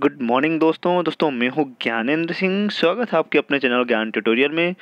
good morning दोस्तों दोस्तों मैं हूँ ज्ञानेंद्र सिंह स्वागत है आपके अपने चैनल ज्ञान ट्यूटोरियल में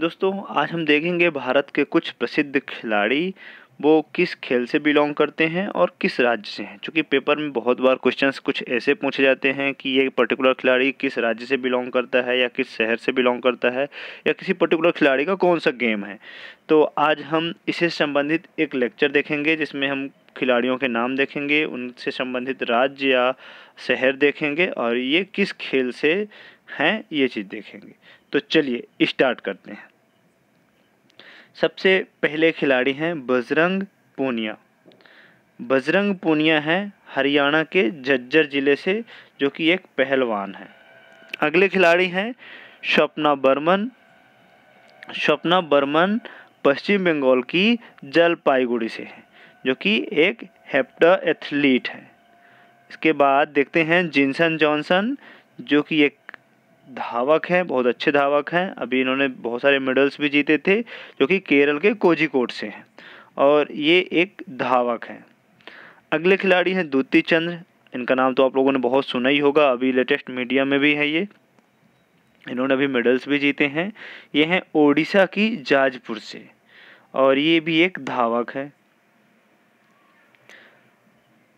दोस्तों आज हम देखेंगे भारत के कुछ प्रसिद्ध खिलाड़ी वो किस खेल से बिलोंग करते हैं और किस राज्य से हैं क्योंकि पेपर में बहुत बार क्वेश्चंस कुछ ऐसे पूछे जाते हैं कि ये पर्टिकुलर खिलाड़ी किस राज्य से बिलोंग करता है या किस शहर से बिलोंग करता है या किसी पर्टिकुलर खिलाड़ी का कौन सा गेम है तो आज हम इसे संबंधित एक लेक्चर देखेंगे जिसमें हम खिलाड़ियों के नाम देखेंगे उनसे संबंधित राज्य या शहर देखेंगे और ये किस खेल से हैं ये चीज़ देखेंगे तो चलिए स्टार्ट करते हैं सबसे पहले खिलाड़ी हैं बजरंग पूनिया बजरंग पूनिया है हरियाणा के झज्जर ज़िले से जो कि एक पहलवान है अगले खिलाड़ी हैं स्वप्ना बर्मन स्वप्ना बर्मन पश्चिम बंगाल की जलपाईगुड़ी से है जो कि एक हेप्टा एथलीट है इसके बाद देखते हैं जिनसन जॉनसन जो कि एक धावक हैं बहुत अच्छे धावक हैं अभी इन्होंने बहुत सारे मेडल्स भी जीते थे जो कि केरल के कोजिकोट से हैं और ये एक धावक हैं अगले खिलाड़ी हैं दूती चंद्र इनका नाम तो आप लोगों ने बहुत सुना ही होगा अभी लेटेस्ट मीडिया में भी है ये इन्होंने अभी मेडल्स भी जीते हैं ये हैं ओडिशा की जाजपुर से और ये भी एक धावक है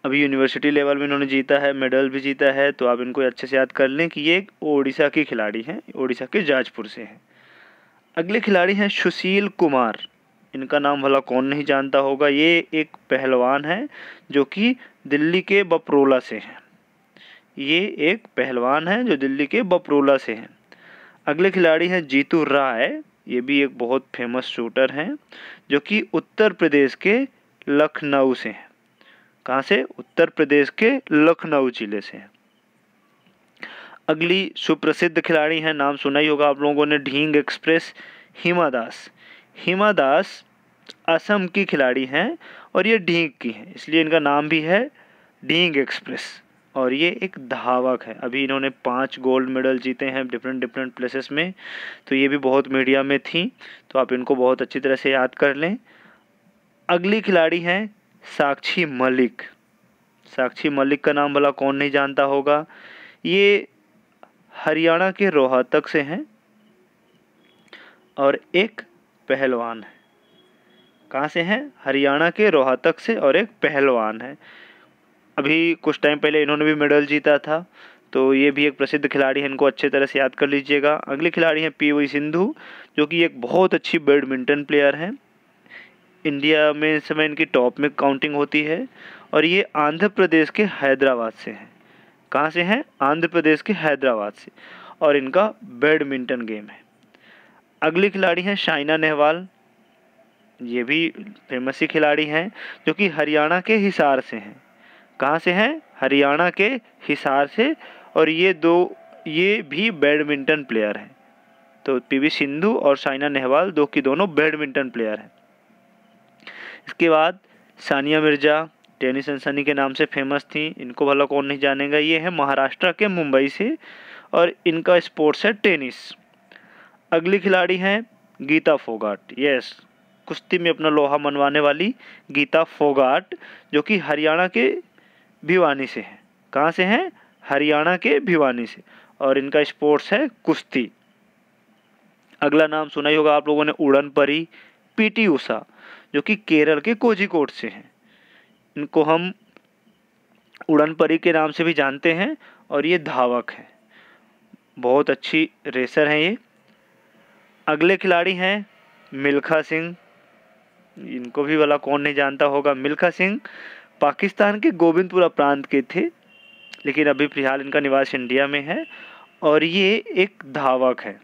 अभी यूनिवर्सिटी लेवल में इन्होंने जीता है मेडल भी जीता है तो आप इनको अच्छे से याद कर लें कि ये ओडिशा के खिलाड़ी हैं ओडिशा के जाजपुर से हैं अगले खिलाड़ी हैं सुशील कुमार इनका नाम भला कौन नहीं जानता होगा ये एक पहलवान है जो कि दिल्ली के बपरोला से हैं ये एक पहलवान हैं जो दिल्ली के बपरोला से हैं अगले खिलाड़ी हैं जीतू राय ये भी एक बहुत फेमस शूटर हैं जो कि उत्तर प्रदेश के लखनऊ से हैं कहाँ से उत्तर प्रदेश के लखनऊ जिले से हैं अगली सुप्रसिद्ध खिलाड़ी हैं नाम सुना ही होगा आप लोगों ने ढींग एक्सप्रेस हिमा दास हिमा दास असम की खिलाड़ी हैं और ये ढींग की हैं इसलिए इनका नाम भी है ढींग एक्सप्रेस और ये एक धावक है अभी इन्होंने पांच गोल्ड मेडल जीते हैं डिफरेंट डिफरेंट प्लेसेस में तो ये भी बहुत मीडिया में थी तो आप इनको बहुत अच्छी तरह से याद कर लें अगली खिलाड़ी हैं साक्षी मलिक साक्षी मलिक का नाम भला कौन नहीं जानता होगा ये हरियाणा के रोहतक से हैं और एक पहलवान है कहाँ से हैं हरियाणा के रोहतक से और एक पहलवान है अभी कुछ टाइम पहले इन्होंने भी मेडल जीता था तो ये भी एक प्रसिद्ध खिलाड़ी है इनको अच्छे तरह से याद कर लीजिएगा अगले खिलाड़ी हैं पी वी सिंधु जो कि एक बहुत अच्छी बैडमिंटन प्लेयर हैं इंडिया में इस समय इनकी टॉप में काउंटिंग होती है और ये आंध्र प्रदेश के हैदराबाद से हैं कहाँ से हैं आंध्र प्रदेश के हैदराबाद से और इनका बैडमिंटन गेम है अगली खिलाड़ी हैं शाइना नेहवाल ये भी फेमस ही खिलाड़ी हैं जो कि हरियाणा के हिसार से हैं कहाँ से हैं हरियाणा के हिसार से और ये दो ये भी बैडमिंटन प्लेयर हैं तो पीवी सिंधु और साइना नेहवाल दो की दोनों बैडमिंटन प्लेयर हैं इसके बाद सानिया मिर्ज़ा टेनिस सनसनी के नाम से फेमस थी इनको भला कौन नहीं जानेगा ये है महाराष्ट्र के मुंबई से और इनका स्पोर्ट्स है टेनिस अगली खिलाड़ी हैं गीता फोगाट यस कुश्ती में अपना लोहा मनवाने वाली गीता फोगाट जो कि हरियाणा के भिवानी से हैं कहाँ से हैं हरियाणा के भिवानी से और इनका स्पोर्ट्स है कुश्ती अगला नाम सुना ही होगा आप लोगों ने उड़न परी पी टी उषा जो कि केरल के कोझिकोड से हैं इनको हम उड़न परी के नाम से भी जानते हैं और ये धावक हैं बहुत अच्छी रेसर हैं ये अगले खिलाड़ी हैं मिल्खा सिंह इनको भी वाला कौन नहीं जानता होगा मिल्खा सिंह पाकिस्तान के गोविंदपुरा प्रांत के थे लेकिन अभी फिलहाल इनका निवास इंडिया में है और ये एक धावक है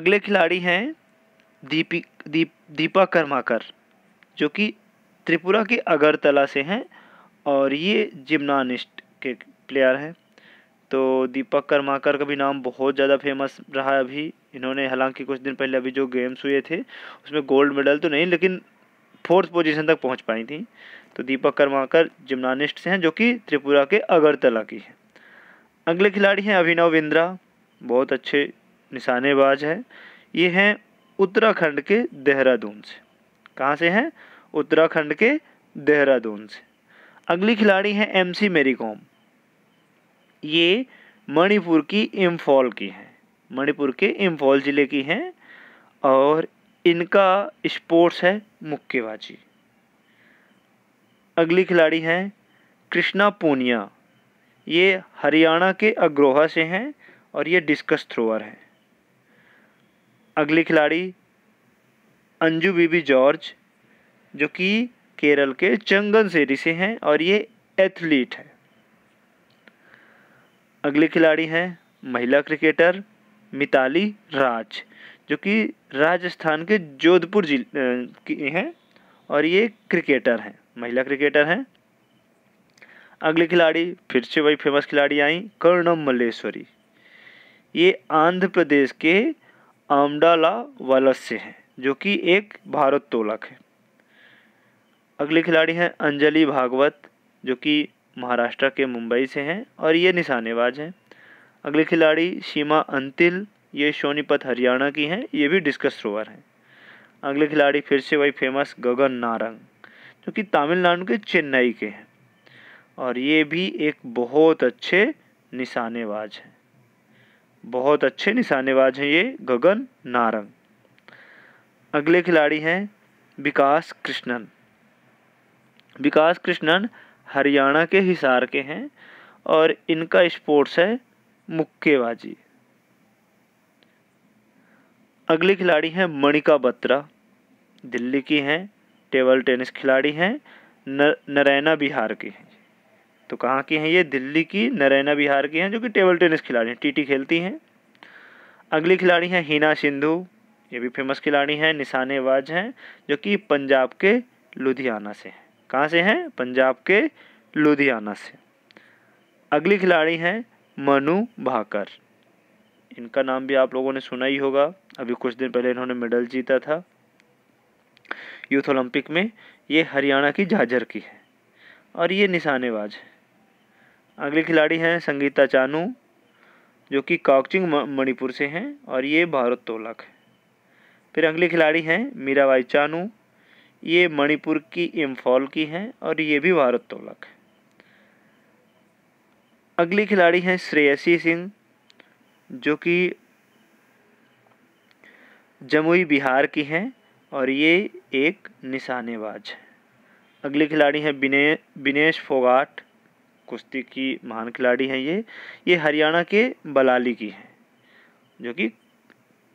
अगले खिलाड़ी हैं दीपी दीप दीपा कर्माकर जो कि त्रिपुरा के अगरतला से हैं और ये जिम्नानिस्ट के प्लेयर हैं तो दीपक कर्माकर का भी नाम बहुत ज़्यादा फेमस रहा अभी इन्होंने हालांकि कुछ दिन पहले अभी जो गेम्स हुए थे उसमें गोल्ड मेडल तो नहीं लेकिन फोर्थ पोजीशन तक पहुंच पाई थी तो दीपक कर्माकर जिम्नानिस्ट से हैं जो कि त्रिपुरा के अगरतला की हैं अगले खिलाड़ी हैं अभिनव बिंद्रा बहुत अच्छे निशानेबाज हैं ये हैं उत्तराखंड के देहरादून से कहाँ से हैं उत्तराखंड के देहरादून से अगली खिलाड़ी हैं एम सी मेरी कॉम ये मणिपुर की इम्फॉल की हैं मणिपुर के इम्फॉल ज़िले की हैं और इनका स्पोर्ट्स है मुक्केबाजी अगली खिलाड़ी हैं कृष्णा पूनिया ये हरियाणा के अग्रोहा से हैं और ये डिस्कस थ्रोअर हैं अगले खिलाड़ी अंजू बीबी जॉर्ज जो कि केरल के चंगन सेरी से हैं और ये एथलीट है अगले खिलाड़ी हैं महिला क्रिकेटर मिताली राज जो कि राजस्थान के जोधपुर जिले की हैं और ये क्रिकेटर हैं महिला क्रिकेटर हैं अगले खिलाड़ी फिर से वही फेमस खिलाड़ी आई कर्णम मल्लेश्वरी ये आंध्र प्रदेश के आमडाला से हैं जो कि एक भारत तोलक है अगले खिलाड़ी हैं अंजलि भागवत जो कि महाराष्ट्र के मुंबई से हैं और ये निशानेबाज हैं अगले खिलाड़ी सीमा अंतिल ये सोनीपत हरियाणा की हैं ये भी डिस्कस थ्रोअर हैं अगले खिलाड़ी फिर से वही फेमस गगन नारंग जो कि तमिलनाडु के चेन्नई के हैं और ये भी एक बहुत अच्छे निशानेबाज हैं बहुत अच्छे निशानेबाज हैं ये गगन नारंग अगले खिलाड़ी हैं विकास कृष्णन विकास कृष्णन हरियाणा के हिसार के हैं और इनका स्पोर्ट्स है मुक्केबाजी अगले खिलाड़ी हैं मणिका बत्रा दिल्ली की हैं टेबल टेनिस खिलाड़ी हैं नरैना बिहार के हैं तो कहाँ की हैं ये दिल्ली की नरेना बिहार की हैं जो कि टेबल टेनिस खिलाड़ी हैं टीटी खेलती हैं अगली खिलाड़ी हैं हीना सिंधु ये भी फेमस खिलाड़ी हैं निशानेबाज हैं जो कि पंजाब के लुधियाना से हैं कहाँ से हैं पंजाब के लुधियाना से अगली खिलाड़ी हैं मनु भाकर इनका नाम भी आप लोगों ने सुना ही होगा अभी कुछ दिन पहले इन्होंने मेडल जीता था यूथ ओलंपिक में ये हरियाणा की झाझर की है और ये निशानेबाज है अगले खिलाड़ी हैं संगीता चानू जो कि काकचिंग मणिपुर से हैं और ये तोलक है फिर अगले खिलाड़ी हैं मीराबाई चानू ये मणिपुर की इम्फॉल की हैं और ये भी भारत तोलक है अगली खिलाड़ी हैं श्रेयसी सिंह जो कि जमुई बिहार की हैं और ये एक निशानेबाज है अगले खिलाड़ी हैं बिनेश फोगाट कुश्ती की महान खिलाड़ी हैं ये ये हरियाणा के बलाली की हैं जो कि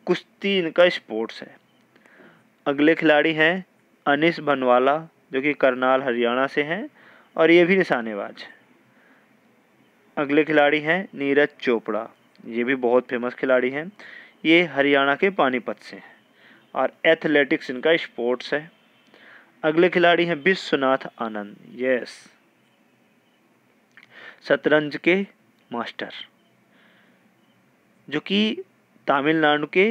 कुश्ती इनका स्पोर्ट्स है अगले खिलाड़ी हैं अनिस भनवाला जो कि करनाल हरियाणा से हैं और ये भी निशानेबाज हैं अगले खिलाड़ी हैं नीरज चोपड़ा ये भी बहुत फेमस खिलाड़ी हैं ये हरियाणा के पानीपत से हैं और एथलेटिक्स इनका स्पोर्ट्स है अगले खिलाड़ी हैं विश्वनाथ आनंद यस शतरंज के मास्टर जो कि तमिलनाडु के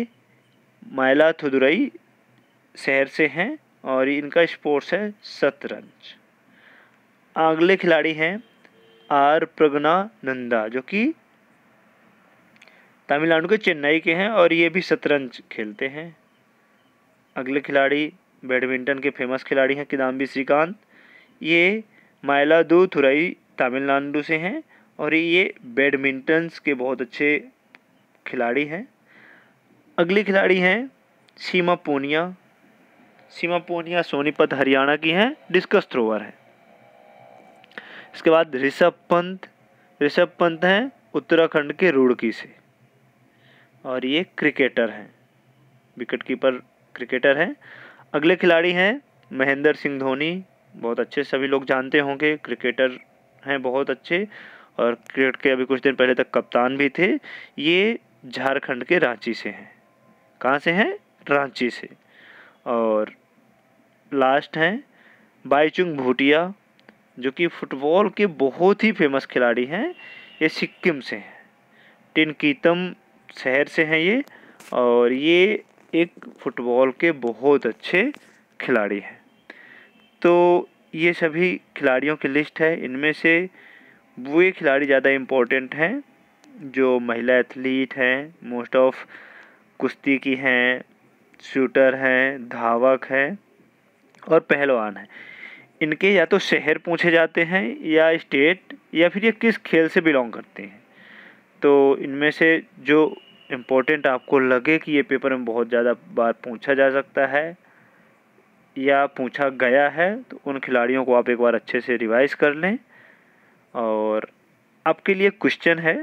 मायलाथुदुरई शहर से हैं और इनका स्पोर्ट्स है शतरंज अगले खिलाड़ी हैं आर प्रगना नंदा जो कि तमिलनाडु के चेन्नई के हैं और ये भी शतरंज खेलते हैं अगले खिलाड़ी बैडमिंटन के फेमस खिलाड़ी हैं किदाम्बी श्रीकांत ये थुरई तमिलनाडु से हैं और ये बैडमिंटन्स के बहुत अच्छे खिलाड़ी हैं अगली खिलाड़ी हैं सीमा पोनिया सीमा पोनिया सोनीपत हरियाणा की हैं डिस्कस थ्रोवर हैं इसके बाद ऋषभ पंत ऋषभ पंत हैं उत्तराखंड के रुड़की से और ये क्रिकेटर हैं विकेट कीपर क्रिकेटर हैं अगले खिलाड़ी हैं महेंद्र सिंह धोनी बहुत अच्छे सभी लोग जानते होंगे क्रिकेटर हैं बहुत अच्छे और क्रिकेट के अभी कुछ दिन पहले तक कप्तान भी थे ये झारखंड के रांची से हैं कहाँ से हैं रांची से और लास्ट हैं बाईचुंग भूटिया जो कि फुटबॉल के बहुत ही फेमस खिलाड़ी हैं ये सिक्किम से हैं टिनकीतम शहर से हैं ये और ये एक फुटबॉल के बहुत अच्छे खिलाड़ी हैं तो ये सभी खिलाड़ियों की लिस्ट है इनमें से वे खिलाड़ी ज़्यादा इम्पोर्टेंट हैं जो महिला एथलीट हैं मोस्ट ऑफ कुश्ती की हैं शूटर हैं धावक हैं और पहलवान हैं इनके या तो शहर पूछे जाते हैं या स्टेट या फिर ये किस खेल से बिलोंग करते हैं तो इनमें से जो इम्पोर्टेंट आपको लगे कि ये पेपर में बहुत ज़्यादा बार पूछा जा सकता है या पूछा गया है तो उन खिलाड़ियों को आप एक बार अच्छे से रिवाइज कर लें और आपके लिए क्वेश्चन है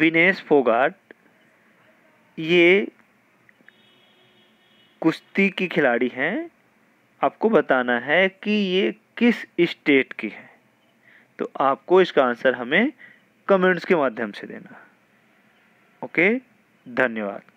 विनेश फोगाट ये कुश्ती की खिलाड़ी हैं आपको बताना है कि ये किस स्टेट की है तो आपको इसका आंसर हमें कमेंट्स के माध्यम से देना ओके धन्यवाद